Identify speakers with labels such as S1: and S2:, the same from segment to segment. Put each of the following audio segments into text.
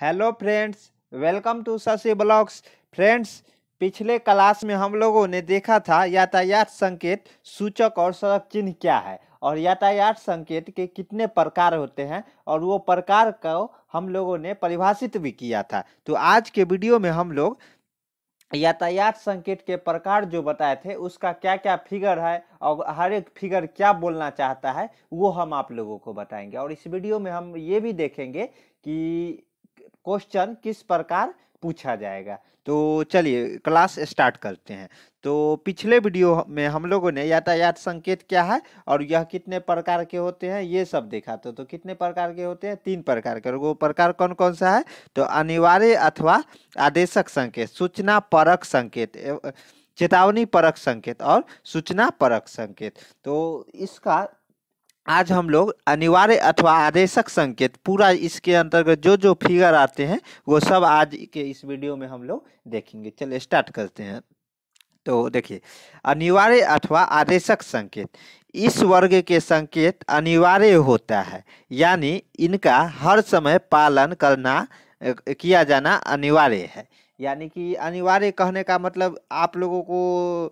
S1: hello friends welcome to Shashi blogs friends पिछले class में हम लोगों ने देखा था यातायात संकेत सूचक और सड़क चिन्ह क्या है और यातायात संकेत के कितने प्रकार होते हैं और वो प्रकार को हम लोगों ने परिभाषित भी किया था तो आज के वीडियो में हम लोग यातायात संकेत के प्रकार जो बताए थे उसका क्या क्या फिगर है और हर एक फिगर क्या बोलना चाहता है वो हम आप लोगों को बताएंगे और इस वीडियो में हम ये भी देखेंगे कि क्वेश्चन किस प्रकार पूछा जाएगा तो चलिए क्लास स्टार्ट करते हैं तो पिछले वीडियो में हम लोगों ने यातायात संकेत क्या है और यह कितने प्रकार के होते हैं ये सब देखा तो, तो कितने प्रकार के होते हैं तीन प्रकार के और वो प्रकार कौन कौन सा है तो अनिवार्य अथवा आदेशक संकेत सूचना परक संकेत चेतावनी परक संकेत और सूचना परक संकेत तो इसका आज हम लोग अनिवार्य अथवा आदेशक संकेत पूरा इसके अंतर्गत जो जो फिगर आते हैं वो सब आज के इस वीडियो में हम लोग देखेंगे चलो स्टार्ट करते हैं तो देखिए अनिवार्य अथवा आदेशक संकेत इस वर्ग के संकेत अनिवार्य होता है यानी इनका हर समय पालन करना किया जाना अनिवार्य है यानी कि अनिवार्य कहने का मतलब आप लोगों को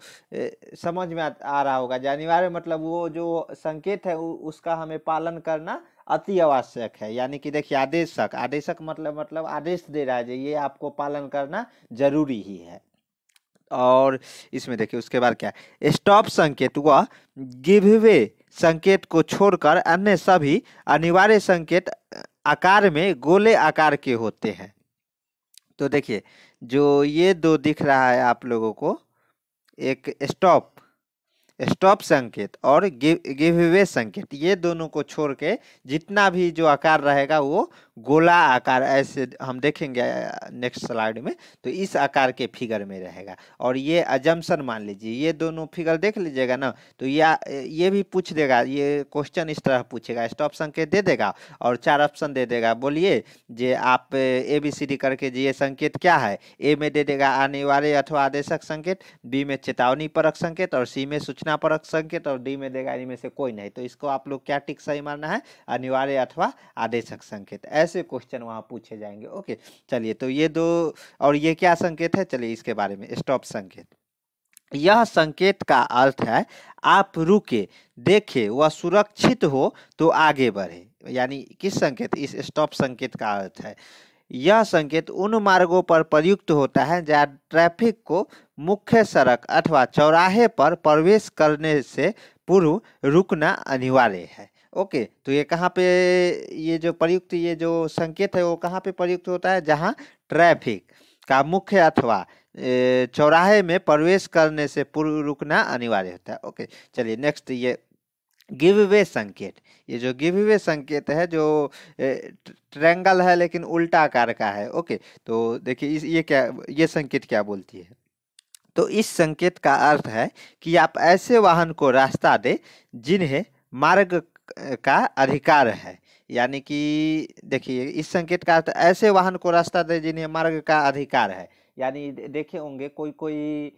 S1: समझ में आ, रहा होगा अनिवार्य मतलब वो जो संकेत है उसका हमें पालन करना अति आवश्यक है यानी कि देखिए आदेशक आदेशक मतलब मतलब आदेश दे रहा है ये आपको पालन करना जरूरी ही है और इसमें देखिए उसके बाद क्या स्टॉप संकेत वह गिववे संकेत को छोड़कर अन्य सभी अनिवार्य संकेत आकार में गोले आकार के होते हैं तो देखिए जो ये दो दिख रहा है आप लोगों को एक स्टॉप स्टॉप संकेत और गिव गिव संकेत ये दोनों को छोड़ के जितना भी जो आकार रहेगा वो गोला आकार ऐसे हम देखेंगे नेक्स्ट स्लाइड में तो इस आकार के फिगर में रहेगा और ये अजम्सन मान लीजिए ये दोनों फिगर देख लीजिएगा ना तो या ये भी पूछ देगा ये क्वेश्चन इस तरह पूछेगा स्टॉप संकेत दे देगा और चार ऑप्शन दे देगा बोलिए जे आप ए बी सी डी करके ये संकेत क्या है ए में दे देगा अनिवार्य अथवा आदेशक संकेत बी में चेतावनी परक संकेत और सी में सूचना परक संकेत और डी में देगा इनमें से कोई नहीं तो इसको आप लोग क्या टिक सही मानना है अनिवार्य अथवा आदेशक संकेत ऐसे क्वेश्चन वहाँ पूछे जाएंगे ओके चलिए तो ये दो और ये क्या संकेत है चलिए इसके बारे में स्टॉप संकेत यह संकेत का अर्थ है आप रुके देखे वह सुरक्षित हो तो आगे बढ़े यानी किस संकेत इस स्टॉप संकेत का अर्थ है यह संकेत उन मार्गों पर प्रयुक्त होता है जहाँ ट्रैफिक को मुख्य सड़क अथवा चौराहे पर प्रवेश करने से पूर्व रुकना अनिवार्य है ओके तो ये कहाँ पे ये जो प्रयुक्त ये जो संकेत है वो कहाँ पे प्रयुक्त होता है जहाँ ट्रैफिक का मुख्य अथवा चौराहे में प्रवेश करने से पूर्व रुकना अनिवार्य होता है ओके चलिए नेक्स्ट ये गिव वे संकेत ये जो गिव वे संकेत है जो ट्रैंगल है लेकिन उल्टा आकार का है ओके तो देखिए इस ये क्या ये संकेत क्या बोलती है तो इस संकेत का अर्थ है कि आप ऐसे वाहन को रास्ता दे जिन्हें मार्ग का अधिकार है यानी कि देखिए इस संकेत का अर्थ ऐसे वाहन को रास्ता दे जिन्हें मार्ग का अधिकार है यानी देखे होंगे कोई कोई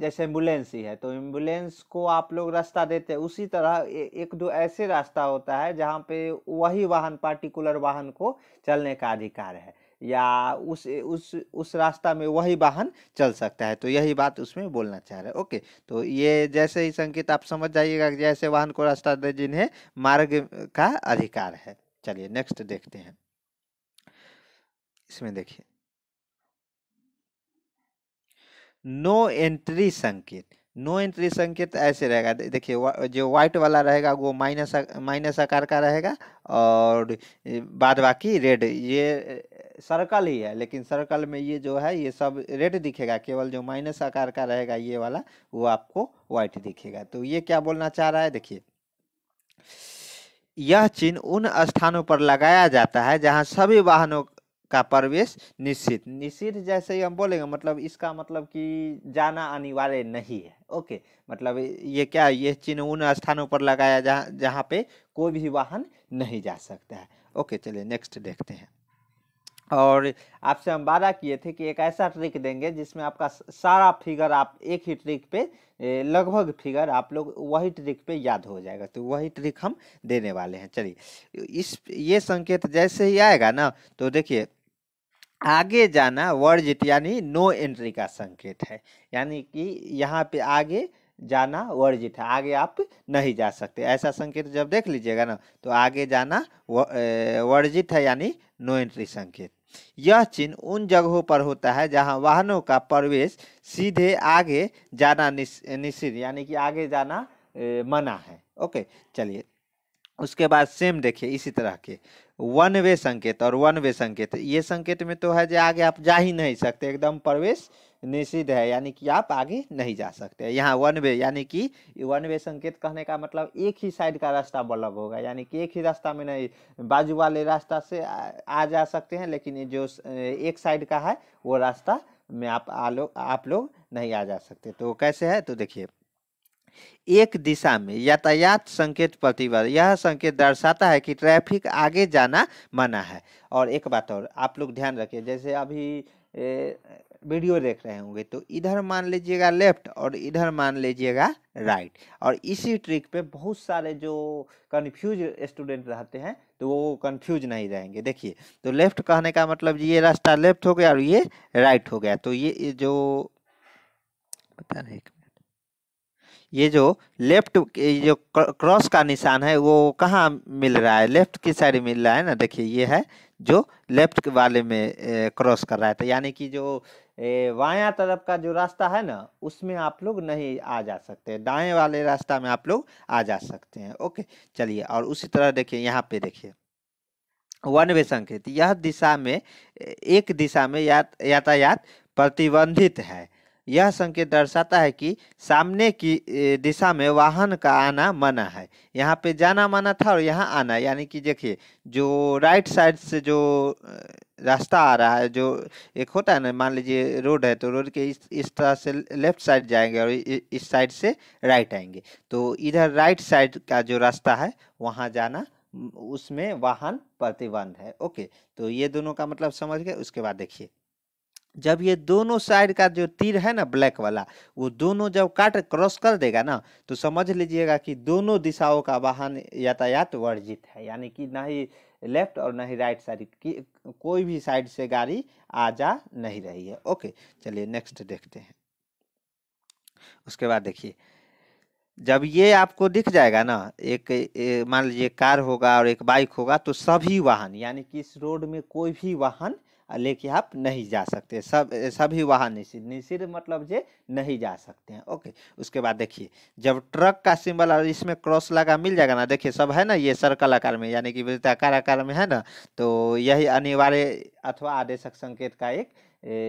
S1: जैसे एम्बुलेंस ही है तो एम्बुलेंस को आप लोग रास्ता देते हैं उसी तरह एक दो ऐसे रास्ता होता है जहाँ पे वही वाहन पार्टिकुलर वाहन को चलने का अधिकार है या उस उस उस रास्ता में वही वाहन चल सकता है तो यही बात उसमें बोलना चाह रहे हैं ओके तो ये जैसे ही संकेत आप समझ जाइएगा जैसे वाहन को रास्ता दे जिन्हें मार्ग का अधिकार है चलिए नेक्स्ट देखते हैं इसमें देखिए नो एंट्री संकेत नो एंट्री संकेत ऐसे रहेगा देखिए जो व्हाइट वाला रहेगा वो माइनस माइनस आकार का रहेगा और बाद बाकी रेड ये सर्कल ही है लेकिन सर्कल में ये जो है ये सब रेड दिखेगा केवल जो माइनस आकार का रहेगा ये वाला वो आपको व्हाइट दिखेगा तो ये क्या बोलना चाह रहा है देखिए यह चिन्ह उन स्थानों पर लगाया जाता है जहां सभी वाहनों का प्रवेश निश्चित निश्चित जैसे ही हम बोलेंगे मतलब इसका मतलब कि जाना अनिवार्य नहीं है ओके मतलब ये क्या ये चिन्ह उन स्थानों पर लगाया जहाँ जहाँ पे कोई भी वाहन नहीं जा सकता है ओके चलिए नेक्स्ट देखते हैं और आपसे हम वादा किए थे कि एक ऐसा ट्रिक देंगे जिसमें आपका सारा फिगर आप एक ही ट्रिक पे लगभग फिगर आप लोग वही ट्रिक पे याद हो जाएगा तो वही ट्रिक हम देने वाले हैं चलिए इस ये संकेत जैसे ही आएगा ना तो देखिए आगे जाना वर्जित यानी नो एंट्री का संकेत है यानी कि यहाँ पे आगे जाना वर्जित है आगे आप नहीं जा सकते ऐसा संकेत जब देख लीजिएगा ना तो आगे जाना वर्जित है यानी नो एंट्री संकेत यह चिन्ह उन जगहों पर होता है जहां वाहनों का प्रवेश सीधे आगे जाना निषिद्ध यानी कि आगे जाना मना है ओके चलिए उसके बाद सेम देखिए इसी तरह के वन वे संकेत और वन वे संकेत ये संकेत में तो है जो आगे आप जा ही नहीं सकते एकदम प्रवेश निषिद्ध है यानी कि आप आगे नहीं जा सकते यहाँ वन वे यानी कि वन वे संकेत कहने का मतलब एक ही साइड का रास्ता बल्लभ होगा यानी कि एक ही रास्ता में नहीं बाजू वाले रास्ता से आ, आ जा सकते हैं लेकिन जो एक साइड का है वो रास्ता में आप आलो आप लोग नहीं आ जा सकते तो कैसे है तो देखिए एक दिशा में यातायात संकेत प्रतिबंध यह संकेत दर्शाता है कि ट्रैफिक आगे जाना मना है और एक बात और आप लोग ध्यान रखिए जैसे अभी ए, वीडियो देख रहे होंगे तो इधर मान लीजिएगा लेफ्ट और इधर मान लीजिएगा राइट और इसी ट्रिक पे बहुत सारे जो कंफ्यूज स्टूडेंट रहते हैं तो वो कंफ्यूज नहीं रहेंगे देखिए तो लेफ्ट कहने का मतलब ये रास्ता लेफ्ट हो गया और ये राइट हो गया तो ये जो पता नहीं ये जो लेफ्ट जो क्रॉस का निशान है वो कहाँ मिल रहा है लेफ्ट की साइड मिल रहा है ना देखिए ये है जो लेफ्ट वाले में क्रॉस कर रहा है तो यानी कि जो वाया तरफ का जो रास्ता है ना उसमें आप लोग नहीं आ जा सकते दाएं वाले रास्ता में आप लोग आ जा सकते हैं ओके चलिए और उसी तरह देखिए यहाँ पे देखिए वन वे संकेत यह दिशा में एक दिशा में यात यातायात प्रतिबंधित है यह संकेत दर्शाता है कि सामने की दिशा में वाहन का आना मना है यहाँ पे जाना मना था और यहाँ आना यानी कि देखिए जो राइट साइड से जो रास्ता आ रहा है जो एक होता है ना मान लीजिए रोड है तो रोड के इस इस तरह से लेफ्ट साइड जाएंगे और इस साइड से राइट आएंगे तो इधर राइट साइड का जो रास्ता है वहाँ जाना उसमें वाहन प्रतिबंध है ओके तो ये दोनों का मतलब समझ गए उसके बाद देखिए जब ये दोनों साइड का जो तीर है ना ब्लैक वाला वो दोनों जब काट क्रॉस कर देगा ना तो समझ लीजिएगा कि दोनों दिशाओं का वाहन यातायात वर्जित है यानी कि ना ही लेफ्ट और ना ही राइट साइड की कोई भी साइड से गाड़ी आ जा नहीं रही है ओके चलिए नेक्स्ट देखते हैं उसके बाद देखिए जब ये आपको दिख जाएगा ना एक, मान लीजिए कार होगा और एक बाइक होगा तो सभी वाहन यानी कि इस रोड में कोई भी वाहन लेके आप नहीं जा सकते सब सभी वाहन निशिर निशिर मतलब जे नहीं जा सकते हैं ओके उसके बाद देखिए जब ट्रक का सिंबल और इसमें क्रॉस लगा मिल जाएगा ना देखिए सब है ना ये सर्कल आकार में यानी कि वृत्ताकार आकार में है ना तो यही अनिवार्य अथवा आदेशक संकेत का एक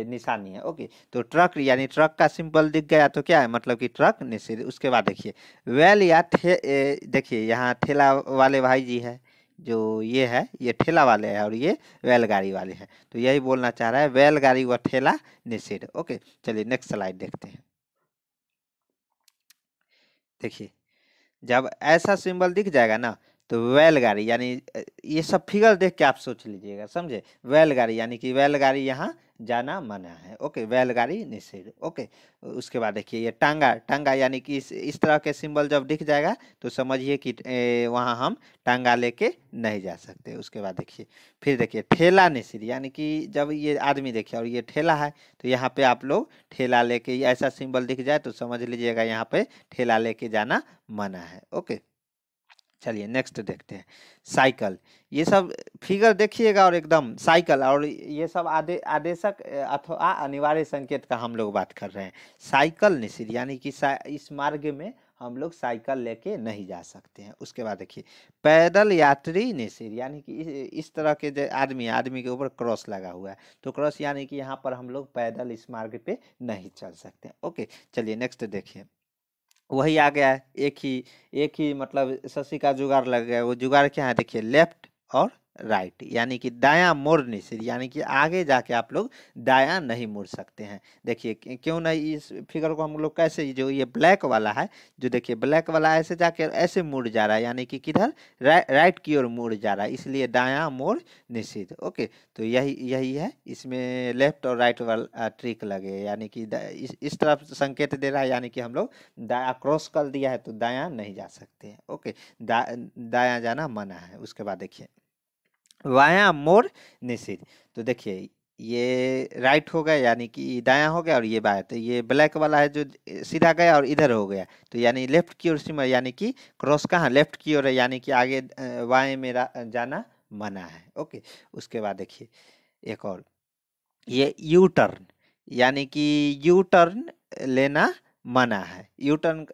S1: निशानी है ओके तो ट्रक यानी ट्रक का सिंपल दिख गया तो क्या है मतलब कि ट्रक निषेध उसके बाद देखिए वेल या थे देखिए यहाँ ठेला वाले भाई जी है जो ये है ये ठेला वाले है और ये बैलगाड़ी वाले हैं तो यही बोलना चाह रहा है बैलगाड़ी व ठेला निषेध ओके चलिए नेक्स्ट स्लाइड देखते हैं देखिए जब ऐसा सिंबल दिख जाएगा ना तो बैलगाड़ी यानी ये सब फिगर देख के आप सोच लीजिएगा समझे बैलगाड़ी यानी कि बैलगाड़ी यहाँ जाना मना है ओके बैलगाड़ी निषेध ओके उसके बाद देखिए ये टांगा टांगा यानी कि इस इस तरह के सिंबल जब दिख जाएगा तो समझिए कि वहाँ हम टांगा लेके नहीं जा सकते उसके बाद देखिए फिर देखिए ठेला निषेध यानी कि जब ये आदमी देखिए और ये ठेला है तो यहाँ पे आप लोग ठेला लेके ऐसा सिंबल दिख जाए तो समझ लीजिएगा यहाँ पे ठेला लेके जाना मना है ओके चलिए नेक्स्ट देखते हैं साइकिल ये सब फिगर देखिएगा और एकदम साइकिल और ये सब आदे आदेशक अथवा अनिवार्य संकेत का हम लोग बात कर रहे हैं साइकिल निश्चित यानी कि इस मार्ग में हम लोग साइकिल लेके नहीं जा सकते हैं उसके बाद देखिए पैदल यात्री निषेध यानी कि इस तरह के आदमी आदमी के ऊपर क्रॉस लगा हुआ है तो क्रॉस यानी कि यहाँ पर हम लोग पैदल इस मार्ग पे नहीं चल सकते ओके चलिए नेक्स्ट देखिए वही आ गया है एक ही एक ही मतलब शशि का जुगाड़ लग गया वो जुगाड़ क्या है देखिए लेफ्ट और राइट यानी कि दाया मोड़ निषेध यानी कि आगे जाके आप लोग दाया नहीं मुड़ सकते हैं देखिए क्यों नहीं इस फिगर को हम लोग कैसे जो ये ब्लैक वाला है जो देखिए ब्लैक वाला ऐसे जाके ऐसे मुड़ जा रहा है यानी कि किधर रा, राइट की ओर मुड़ जा रहा है इसलिए दाया मोड़ निश्चित ओके तो यही यही है इसमें लेफ्ट और राइट वाला ट्रिक लगे यानी कि इस, इस तरफ संकेत दे रहा है यानी कि हम लोग दाया क्रॉस कर दिया है तो दाया नहीं जा सकते ओके दा, दाया जाना मना है उसके बाद देखिए वाया मोर निशिर तो देखिए ये राइट हो गया यानी कि दाया हो गया और ये बाया तो ये ब्लैक वाला है जो सीधा गया और इधर हो गया तो यानी लेफ्ट की ओर सीमा यानी कि क्रॉस कहाँ लेफ्ट की ओर है यानी कि आगे वाएँ मेरा जाना मना है ओके उसके बाद देखिए एक और ये यू टर्न यानी कि यू टर्न लेना मना है यू टर्न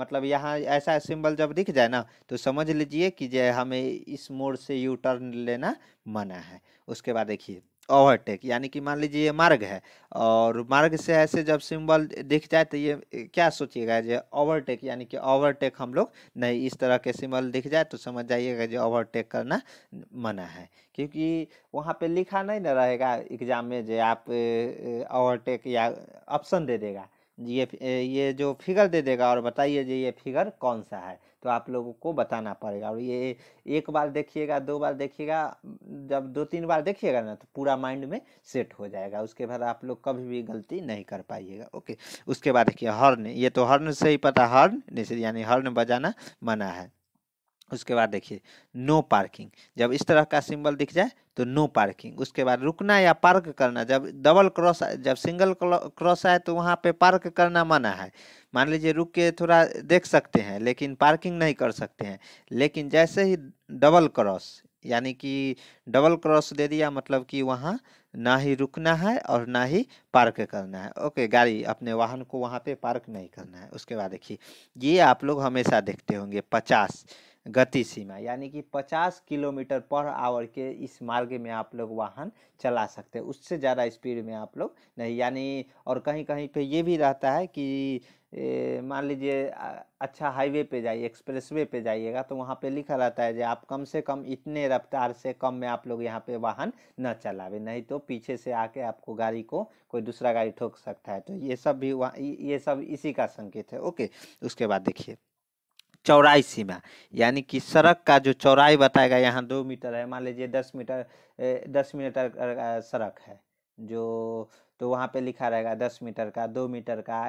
S1: मतलब यहाँ ऐसा सिंबल जब दिख जाए ना तो समझ लीजिए कि जो हमें इस मोड़ से यू टर्न लेना मना है उसके बाद देखिए ओवरटेक यानी कि मान लीजिए ये मार्ग है और मार्ग से ऐसे जब सिंबल दिख जाए तो ये क्या सोचिएगा जो ओवरटेक यानी कि ओवरटेक हम लोग नहीं इस तरह के सिंबल दिख जाए तो समझ जाइएगा जो ओवरटेक करना मना है क्योंकि वहाँ पे लिखा नहीं ना रहेगा एग्जाम में जो आप ओवरटेक या ऑप्शन दे देगा ये ये जो फिगर दे देगा और बताइए जी ये फिगर कौन सा है तो आप लोगों को बताना पड़ेगा और ये एक बार देखिएगा दो बार देखिएगा जब दो तीन बार देखिएगा ना तो पूरा माइंड में सेट हो जाएगा उसके बाद आप लोग कभी भी गलती नहीं कर पाइएगा ओके उसके बाद देखिए हॉर्न ये तो हॉर्न से ही पता हॉर्न यानी हॉर्न बजाना मना है उसके बाद देखिए नो पार्किंग जब इस तरह का सिंबल दिख जाए तो नो पार्किंग उसके बाद रुकना या पार्क करना जब डबल क्रॉस जब सिंगल क्रॉस आए तो वहाँ पे पार्क करना मना है मान लीजिए रुक के थोड़ा देख सकते हैं लेकिन पार्किंग नहीं कर सकते हैं लेकिन जैसे ही डबल क्रॉस यानी कि डबल क्रॉस दे दिया मतलब कि वहाँ ना ही रुकना है और ना ही पार्क करना है ओके गाड़ी अपने वाहन को वहाँ पे पार्क नहीं करना है उसके बाद देखिए ये आप लोग हमेशा देखते होंगे पचास गति सीमा यानी कि 50 किलोमीटर पर आवर के इस मार्ग में आप लोग वाहन चला सकते हैं उससे ज़्यादा स्पीड में आप लोग नहीं यानी और कहीं कहीं पे ये भी रहता है कि मान लीजिए अच्छा हाईवे पे जाइए एक्सप्रेसवे पे जाइएगा तो वहाँ पे लिखा रहता है कि आप कम से कम इतने रफ्तार से कम में आप लोग यहाँ पे वाहन न चलावे नहीं तो पीछे से आके आपको गाड़ी को कोई दूसरा गाड़ी ठोक सकता है तो ये सब भी वहाँ ये सब इसी का संकेत है ओके उसके बाद देखिए चौड़ाई सीमा यानी कि सड़क का जो चौड़ाई बताएगा यहाँ दो मीटर है मान लीजिए दस मीटर दस मीटर सड़क है जो तो वहाँ पे लिखा रहेगा दस मीटर का दो मीटर का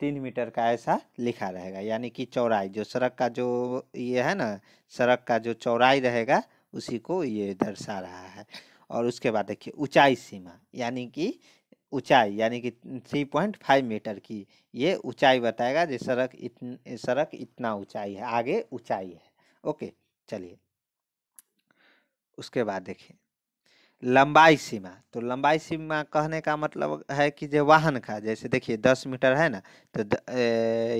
S1: तीन मीटर का ऐसा लिखा रहेगा यानी कि चौड़ाई जो सड़क का जो ये है ना सड़क का जो चौड़ाई रहेगा उसी को ये दर्शा रहा है और उसके बाद देखिए ऊंचाई सीमा यानी कि ऊंचाई यानी कि थ्री पॉइंट फाइव मीटर की ये ऊंचाई बताएगा जो सड़क इतन सड़क इतना ऊंचाई है आगे ऊंचाई है ओके चलिए उसके बाद देखिए लंबाई सीमा तो लंबाई सीमा कहने का मतलब है कि जो वाहन का जैसे देखिए दस मीटर है ना तो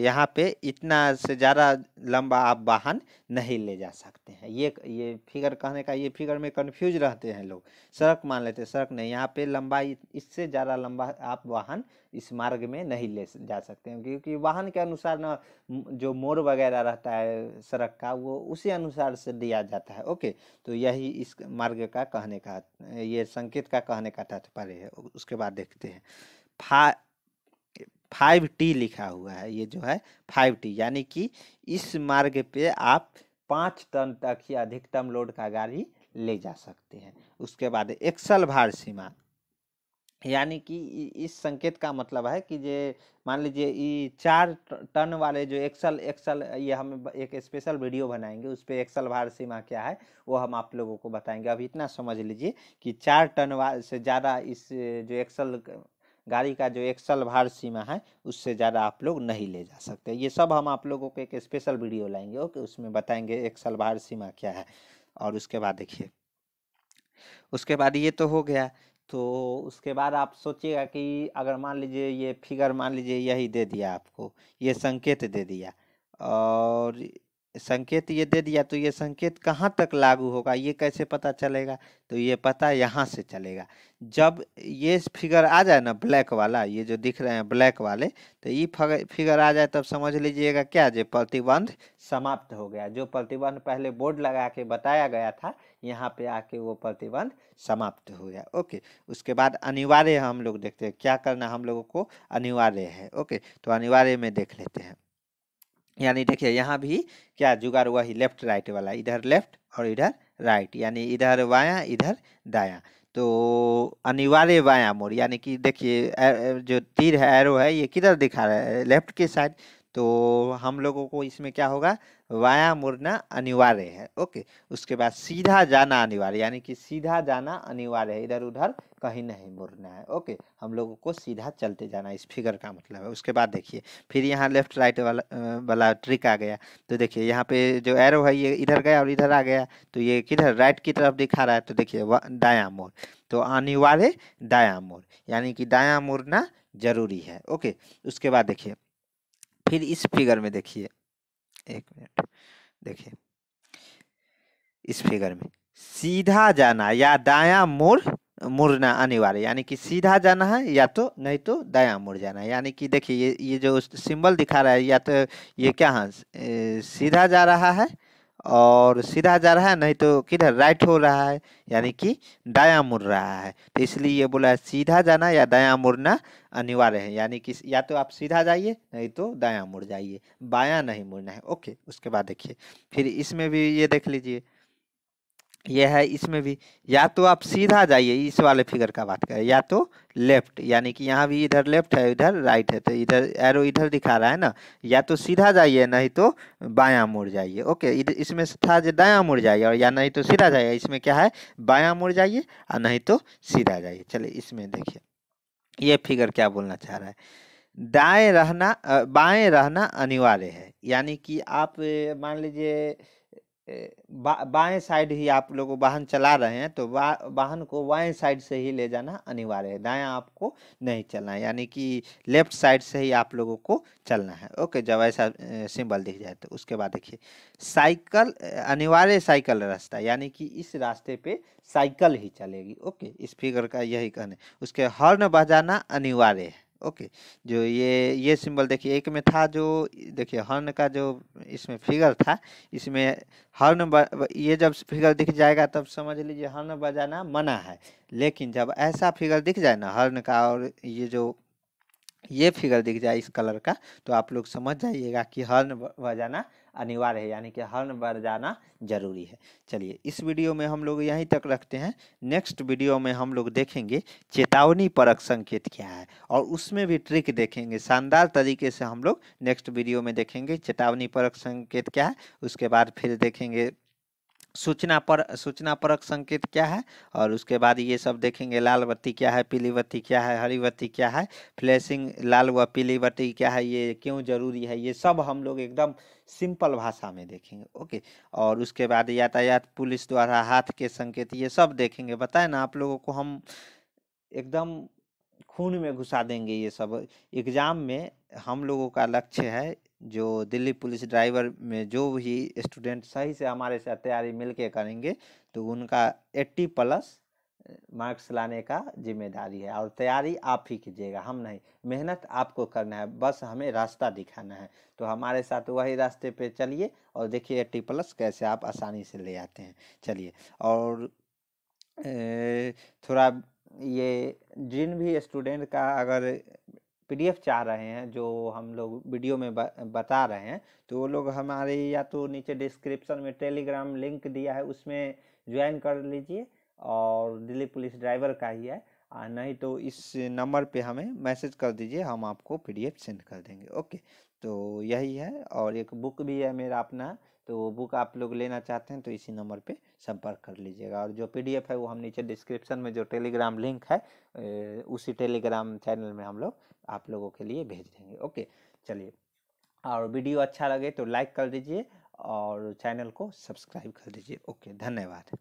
S1: यहाँ पे इतना से ज़्यादा लंबा आप वाहन नहीं ले जा सकते हैं ये ये फिगर कहने का ये फिगर में कंफ्यूज रहते हैं लोग सड़क मान लेते हैं सड़क नहीं यहाँ पे लंबाई इससे ज़्यादा लंबा आप वाहन इस मार्ग में नहीं ले जा सकते हैं क्योंकि वाहन के अनुसार ना जो मोड़ वगैरह रहता है सड़क का वो उसी अनुसार से दिया जाता है ओके तो यही इस मार्ग का कहने का ये संकेत का कहने का तात्पर्य है उसके बाद देखते हैं फा फाइव टी लिखा हुआ है ये जो है फाइव टी यानी कि इस मार्ग पे आप पाँच टन तक ही अधिकतम लोड का गाड़ी ले जा सकते हैं उसके बाद एक्सल भार सीमा यानी कि इस संकेत का मतलब है कि जे मान लीजिए ये चार टन वाले जो एक्सल एक्सल ये हम एक स्पेशल वीडियो बनाएंगे उस पर एक्सल भार सीमा क्या है वो हम आप लोगों को बताएंगे अब इतना समझ लीजिए कि चार टन से ज़्यादा इस जो एक्सल गाड़ी का जो एक्सल भार सीमा है उससे ज़्यादा आप लोग नहीं ले जा सकते ये सब हम आप लोगों को एक स्पेशल वीडियो लाएंगे ओके उसमें बताएंगे एक्सल भार सीमा क्या है और उसके बाद देखिए उसके बाद ये तो हो गया तो उसके बाद आप सोचिएगा कि अगर मान लीजिए ये फिगर मान लीजिए यही दे दिया आपको ये संकेत दे दिया और संकेत ये दे दिया तो ये संकेत कहाँ तक लागू होगा ये कैसे पता चलेगा तो ये पता यहाँ से चलेगा जब ये फिगर आ जाए ना ब्लैक वाला ये जो दिख रहे हैं ब्लैक वाले तो ये फिगर आ जाए तब समझ लीजिएगा क्या जो प्रतिबंध समाप्त हो गया जो प्रतिबंध पहले बोर्ड लगा के बताया गया था यहाँ पे आके वो प्रतिबंध समाप्त हो गया ओके उसके बाद अनिवार्य हम लोग देखते हैं क्या करना हम लोगों को अनिवार्य है ओके तो अनिवार्य में देख लेते हैं यानी देखिए यहाँ भी क्या जुगाड़ वही लेफ्ट राइट वाला इधर लेफ्ट और इधर राइट यानी इधर बाया इधर दाया तो अनिवार्य बाया मोड़ यानी कि देखिए जो तीर है एरो है ये किधर दिखा रहा है लेफ्ट के साइड तो हम लोगों को इसमें क्या होगा वाया मुड़ना अनिवार्य है ओके उसके बाद सीधा जाना अनिवार्य यानी कि सीधा जाना अनिवार्य है इधर उधर कहीं नहीं मुड़ना है ओके हम लोगों को सीधा चलते जाना इस फिगर का मतलब है उसके बाद देखिए फिर यहाँ लेफ्ट राइट वाला वाला ट्रिक आ गया तो देखिए यहाँ पे जो एरो है ये इधर गया और इधर आ गया तो ये किधर राइट की तरफ दिखा रहा है तो देखिए दाया मोड़ तो अनिवार्य दाया मोड़ यानी कि दाया मुड़ना जरूरी है ओके उसके बाद देखिए फिर इस फिगर में देखिए एक मिनट देखिए इस फिगर में सीधा जाना या दाया मोड़ मुड़ना अनिवार्य यानी कि सीधा जाना है या तो नहीं तो दाया मुड़ जाना है यानी कि देखिए ये ये जो सिंबल दिखा रहा है या तो ये क्या है सीधा जा रहा है और सीधा जा रहा है नहीं तो किधर राइट हो रहा है यानी कि दाया मुड़ रहा है तो इसलिए ये बोला है सीधा जाना या दाया मुड़ना अनिवार्य है यानी कि या तो आप सीधा जाइए नहीं तो दाया मुड़ जाइए बायां नहीं मुड़ना है ओके उसके बाद देखिए फिर इसमें भी ये देख लीजिए यह है इसमें भी या तो आप सीधा जाइए इस वाले फिगर का बात करें या तो लेफ्ट यानी कि यहाँ भी इधर लेफ्ट है इधर राइट है तो इधर एरो इधर दिखा रहा है ना या तो सीधा जाइए नहीं तो बायां मुड़ जाइए ओके इसमें था जो दायां मुड़ जाइए और या नहीं तो सीधा जाइए इसमें क्या है बायां मुड़ जाइए और नहीं तो सीधा जाइए चलिए इसमें देखिए ये फिगर क्या बोलना चाह रहा है दाएँ रहना बाएँ रहना अनिवार्य है यानी कि आप मान लीजिए बाएं साइड ही आप लोग वाहन चला रहे हैं तो वाहन को बाएं साइड से ही ले जाना अनिवार्य है दाएं आपको नहीं चलना है यानी कि लेफ्ट साइड से ही आप लोगों को चलना है ओके जब ऐसा सिंबल दिख जाए तो उसके बाद देखिए साइकिल अनिवार्य साइकिल रास्ता यानी कि इस रास्ते पे साइकिल ही चलेगी ओके इस फिगर का यही कहना है उसके हॉर्न बजाना अनिवार्य है ओके जो ये ये सिंबल देखिए एक में था जो देखिए हर्न का जो इसमें फिगर था इसमें हर्न ये जब फिगर दिख जाएगा तब समझ लीजिए हर्न बजाना मना है लेकिन जब ऐसा फिगर दिख जाए ना हर्न का और ये जो ये फिगर दिख जाए इस कलर का तो आप लोग समझ जाइएगा कि हर्न बजाना अनिवार्य है यानी कि हर बार जाना जरूरी है चलिए इस वीडियो में हम लोग यहीं तक रखते हैं नेक्स्ट वीडियो में हम लोग देखेंगे चेतावनी परक संकेत क्या है और उसमें भी ट्रिक देखेंगे शानदार तरीके से हम लोग नेक्स्ट वीडियो में देखेंगे चेतावनी परक संकेत क्या है उसके बाद फिर देखेंगे सूचना पर सूचना परक संकेत क्या है और उसके बाद ये सब देखेंगे लाल बत्ती क्या है पीली बत्ती क्या है हरी बत्ती क्या है फ्लैशिंग लाल व पीली बत्ती क्या है ये क्यों जरूरी है ये सब हम लोग एकदम सिंपल भाषा में देखेंगे ओके और उसके बाद यातायात पुलिस द्वारा हाथ के संकेत ये सब देखेंगे बताए ना आप लोगों को हम एकदम खून में घुसा देंगे ये सब एग्ज़ाम में हम लोगों का लक्ष्य है जो दिल्ली पुलिस ड्राइवर में जो भी स्टूडेंट सही से हमारे साथ तैयारी मिलके करेंगे तो उनका एट्टी प्लस मार्क्स लाने का जिम्मेदारी है और तैयारी आप ही कीजिएगा हम नहीं मेहनत आपको करना है बस हमें रास्ता दिखाना है तो हमारे साथ वही रास्ते पे चलिए और देखिए एट्टी प्लस कैसे आप आसानी से ले आते हैं चलिए और थोड़ा ये जिन भी स्टूडेंट का अगर पीडीएफ चाह रहे हैं जो हम लोग वीडियो में बता रहे हैं तो वो लोग हमारे या तो नीचे डिस्क्रिप्शन में टेलीग्राम लिंक दिया है उसमें ज्वाइन कर लीजिए और दिल्ली पुलिस ड्राइवर का ही है नहीं तो इस नंबर पे हमें मैसेज कर दीजिए हम आपको पीडीएफ सेंड कर देंगे ओके तो यही है और एक बुक भी है मेरा अपना तो वो बुक आप लोग लेना चाहते हैं तो इसी नंबर पे संपर्क कर लीजिएगा और जो पीडीएफ है वो हम नीचे डिस्क्रिप्शन में जो टेलीग्राम लिंक है उसी टेलीग्राम चैनल में हम लोग आप लोगों के लिए भेज देंगे ओके चलिए और वीडियो अच्छा लगे तो लाइक कर दीजिए और चैनल को सब्सक्राइब कर दीजिए ओके धन्यवाद